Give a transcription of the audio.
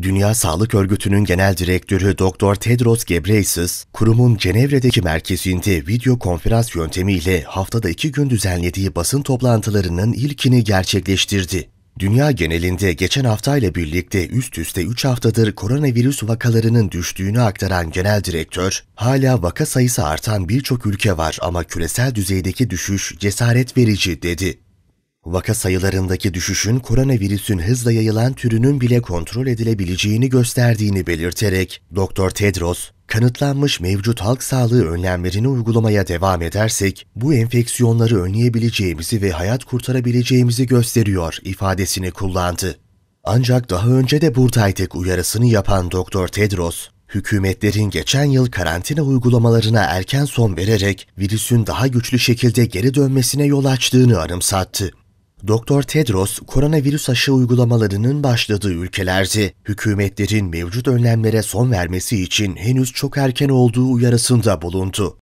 Dünya Sağlık Örgütü'nün genel direktörü Dr. Tedros Ghebreyesus, kurumun Cenevre'deki merkezinde video konferans yöntemiyle haftada iki gün düzenlediği basın toplantılarının ilkini gerçekleştirdi. Dünya genelinde geçen haftayla birlikte üst üste 3 haftadır koronavirüs vakalarının düştüğünü aktaran genel direktör, hala vaka sayısı artan birçok ülke var ama küresel düzeydeki düşüş cesaret verici dedi. Vaka sayılarındaki düşüşün koronavirüsün hızla yayılan türünün bile kontrol edilebileceğini gösterdiğini belirterek Doktor Tedros, kanıtlanmış mevcut halk sağlığı önlemlerini uygulamaya devam edersek bu enfeksiyonları önleyebileceğimizi ve hayat kurtarabileceğimizi gösteriyor ifadesini kullandı. Ancak daha önce de Burtaytek uyarısını yapan Doktor Tedros, hükümetlerin geçen yıl karantina uygulamalarına erken son vererek virüsün daha güçlü şekilde geri dönmesine yol açtığını anımsattı. Doktor Tedros, koronavirüs aşı uygulamalarının başladığı ülkelerde hükümetlerin mevcut önlemlere son vermesi için henüz çok erken olduğu uyarısında bulundu.